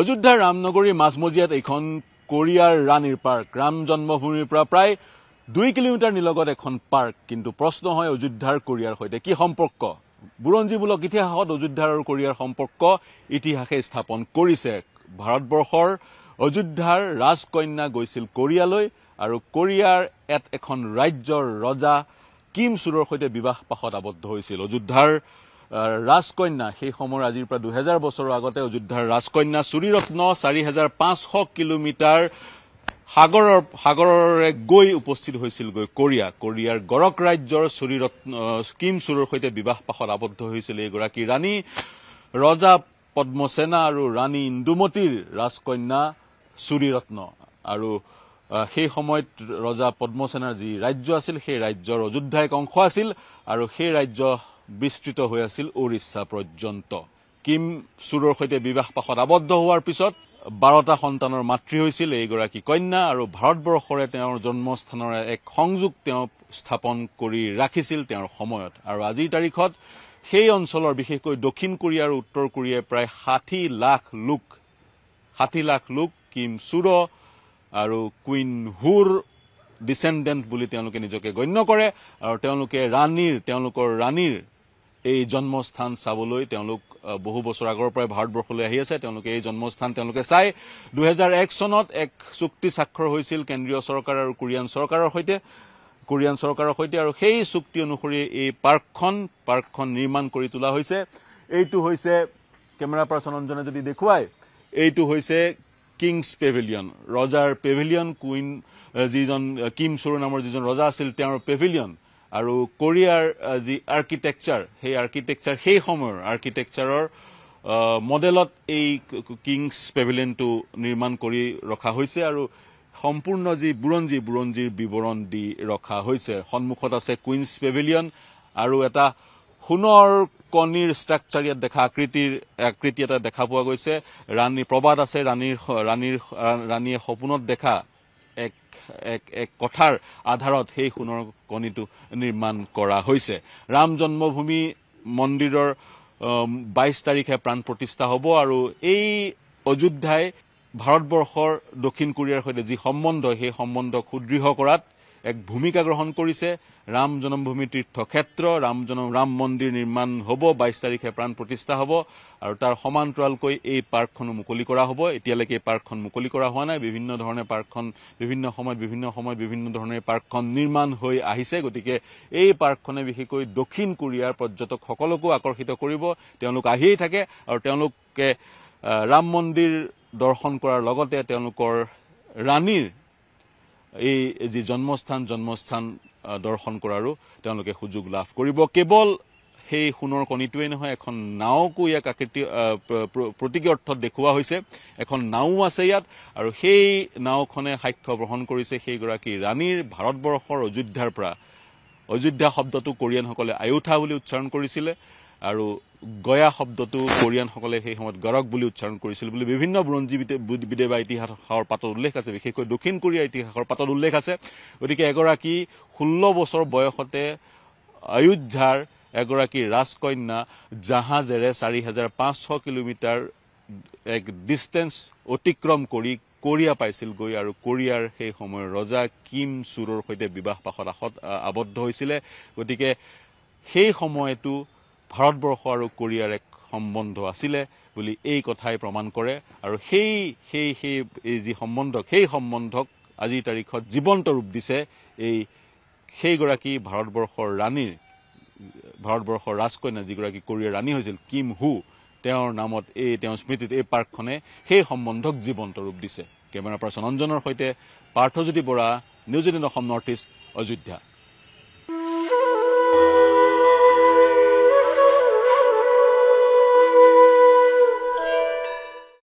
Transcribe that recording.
অযোধ্যাৰ ৰামনগৰী মাজমজিয়াত এইখন কোৰিয়াৰ ৰাণীৰ পাৰ্ক ৰাম জন্মভূমিৰ পৰা প্ৰায় দুই কিলোমিটাৰ নিলগত এখন পাৰ্ক কিন্তু প্ৰশ্ন হয় অযোধ্যাৰ কোৰিয়াৰ সৈতে কি সম্পৰ্ক বুৰঞ্জীমূলক ইতিহাসত অযোধ্যাৰ আৰু কোৰিয়াৰ সম্পৰ্ক ইতিহাসে স্থাপন কৰিছে ভাৰতবৰ্ষৰ অযোধ্যাৰ ৰাজকন্যা গৈছিল কোৰিয়ালৈ আৰু কোৰিয়াৰ এট এখন ৰাজ্যৰ ৰজা কিম চুৰৰ সৈতে বিবাহ পাশত আবদ্ধ হৈছিল অযোধ্যাৰ ৰাজকন্যা সেই সময়ৰ আজিৰ পৰা দুহেজাৰ বছৰৰ আগতে অযোধ্যাৰ ৰাজকন্যা চুৰিৰত্ন চাৰি হাজাৰ পাঁচশ কিলোমিটাৰ সাগৰৰ সাগৰৰে গৈ উপস্থিত হৈছিলগৈ কোৰিয়া কোৰিয়াৰ গৰক ৰাজ্যৰ চুৰিৰত্ন কিম চুৰৰ সৈতে বিবাহ পাশত আবদ্ধ হৈছিল এইগৰাকী ৰাণী ৰজা পদ্মসেনা আৰু ৰাণী ইন্দুমতীৰ ৰাজকন্যা চুৰিৰত্ন আৰু সেই সময়ত ৰজা পদ্মসেনাৰ যি ৰাজ্য আছিল সেই ৰাজ্যৰ অযোধ্যা এক অংশ আছিল আৰু সেই ৰাজ্য বিস্তৃত হৈ আছিল উৰিষ্যা পৰ্যন্ত কিম চুৰৰ সৈতে বিবাহ পাশত আবদ্ধ হোৱাৰ পিছত বাৰটা সন্তানৰ মাতৃ হৈছিল এইগৰাকী কন্যা আৰু ভাৰতবৰ্ষৰে তেওঁৰ জন্মস্থানৰ এক সংযোগ তেওঁ স্থাপন কৰি ৰাখিছিল তেওঁৰ সময়ত আৰু আজিৰ তাৰিখত সেই অঞ্চলৰ বিশেষকৈ দক্ষিণ কোৰিয়া আৰু উত্তৰ কোৰিয়াই প্ৰায় ষাঠি লাখ লোক ষাঠি লাখ লোক কিম চুৰ আৰু কুইন হুৰ ডিচেণ্ডেণ্ট বুলি তেওঁলোকে নিজকে গণ্য কৰে আৰু তেওঁলোকে ৰাণীৰ তেওঁলোকৰ ৰাণীৰ এই জন্মস্থান চাবলৈ তেওঁলোক বহু বছৰ আগৰ পৰাই ভাৰতবৰ্ষলৈ আহি আছে তেওঁলোকে এই জন্মস্থান তেওঁলোকে চাই দুহেজাৰ এক চনত এক চুক্তি স্বাক্ষৰ হৈছিল কেন্দ্ৰীয় চৰকাৰ আৰু কোৰিয়ান চৰকাৰৰ সৈতে কোৰিয়ান চৰকাৰৰ সৈতে আৰু সেই চুক্তি অনুসৰি এই পাৰ্কখন পাৰ্কখন নিৰ্মাণ কৰি তোলা হৈছে এইটো হৈছে কেমেৰা পাৰ্চন অঞ্জনে যদি দেখুৱায় এইটো হৈছে কিংছ পেভিলিয়ন ৰজাৰ পেভিলিয়ন কুইন যিজন কিম চোৰ নামৰ যিজন ৰজা আছিল তেওঁৰ পেভিলিয়ন আৰু কোৰিয়াৰ যি আৰ্কিটেকচাৰ সেই আৰ্কিটেকচাৰ সেই সময়ৰ আৰ্কিটেকচাৰৰ মডেলত এই কিংছ পেভিলিয়নটো নিৰ্মাণ কৰি ৰখা হৈছে আৰু সম্পূৰ্ণ যি বুৰঞ্জী বুৰঞ্জীৰ বিৱৰণ দি ৰখা হৈছে সন্মুখত আছে কুইন্ছ পেভিলিয়ন আৰু এটা সোণৰ কণীৰ ষ্ট্ৰাকচাৰ ইয়াত দেখা আকৃতিৰ আকৃতি এটা দেখা পোৱা গৈছে ৰাণী প্ৰবাদ আছে ৰাণীৰ ৰাণীৰ ৰাণীয়ে সপোনত দেখা এক এক এক কথাৰ আধাৰত সেই সোণৰ কণীটো নিৰ্মাণ কৰা হৈছে ৰাম জন্মভূমি মন্দিৰৰ বাইছ তাৰিখে প্ৰাণ প্ৰতিষ্ঠা হ'ব আৰু এই অযোধ্যাই ভাৰতবৰ্ষৰ দক্ষিণ কোৰিয়াৰ সৈতে যি সম্বন্ধ সেই সম্বন্ধক সুদৃঢ় কৰাত এক ভূমিকা গ্ৰহণ কৰিছে ৰাম জনমভূমি তীৰ্থক্ষেত্ৰ ৰাম জন ৰাম মন্দিৰ নিৰ্মাণ হ'ব বাইছ তাৰিখে প্ৰাণ প্ৰতিষ্ঠা হ'ব আৰু তাৰ সমান্তৰালকৈ এই পাৰ্কখনো মুকলি কৰা হ'ব এতিয়ালৈকে এই পাৰ্কখন মুকলি কৰা হোৱা নাই বিভিন্ন ধৰণে পাৰ্কখন বিভিন্ন সময়ত বিভিন্ন সময়ত বিভিন্ন ধৰণে পাৰ্কখন নিৰ্মাণ হৈ আহিছে গতিকে এই পাৰ্কখনে বিশেষকৈ দক্ষিণ কোৰিয়াৰ পৰ্যটকসকলকো আকৰ্ষিত কৰিব তেওঁলোক আহিয়েই থাকে আৰু তেওঁলোকে ৰাম মন্দিৰ দৰ্শন কৰাৰ লগতে তেওঁলোকৰ ৰাণীৰ এই যি জন্মস্থান জন্মস্থান দৰ্শন কৰাৰো তেওঁলোকে সুযোগ লাভ কৰিব কেৱল সেই সোণৰ কণীটোৱে নহয় এখন নাওকো ইয়াক আকৃতি প্ৰতীকী অৰ্থত দেখুওৱা হৈছে এখন নাও আছে ইয়াত আৰু সেই নাওখনে সাক্ষ্য বহন কৰিছে সেইগৰাকী ৰাণীৰ ভাৰতবৰ্ষৰ অযোধ্যাৰ পৰা অযোধ্যা শব্দটো কোৰিয়ানসকলে আয়ুঠা বুলি উচ্চাৰণ কৰিছিলে আৰু গয়া শব্দটো কোৰিয়ানসকলে সেই সময়ত গৰক বুলি উচ্চাৰণ কৰিছিল বুলি বিভিন্ন বুৰঞ্জীবিদে বিদে বা ইতিহাসৰ পাতত উল্লেখ আছে বিশেষকৈ দক্ষিণ কোৰিয়াৰ ইতিহাসৰ পাতত উল্লেখ আছে গতিকে এগৰাকী ষোল্ল বছৰ বয়সতে অযোধ্যাৰ এগৰাকী ৰাজকন্যা জাহাজেৰে চাৰি হাজাৰ পাঁচশ কিলোমিটাৰ এক ডিষ্টেঞ্চ অতিক্ৰম কৰি কোৰিয়া পাইছিলগৈ আৰু কোৰিয়াৰ সেই সময়ৰ ৰজা কিম চুৰৰ সৈতে বিবাহ পাশত আসত আবদ্ধ হৈছিলে গতিকে সেই সময়তো ভাৰতবৰ্ষ আৰু কোৰিয়াৰ এক সম্বন্ধ আছিলে বুলি এই কথাই প্ৰমাণ কৰে আৰু সেই সেই সেই এই যি সম্বন্ধক সেই সম্বন্ধক আজিৰ তাৰিখত জীৱন্ত ৰূপ দিছে এই সেইগৰাকী ভাৰতবৰ্ষৰ ৰাণীৰ ভাৰতবৰ্ষৰ ৰাজকন্যা যিগৰাকী কোৰিয়াৰ ৰাণী হৈছিল কিম হু তেওঁৰ নামত এই তেওঁৰ স্মৃতিত এই পাৰ্কখনে সেই সম্বন্ধক জীৱন্ত ৰূপ দিছে কেমেৰা পাৰ্চন অঞ্জনৰ সৈতে Parthajyoti Bora New Zealand Assam north east Ayodhya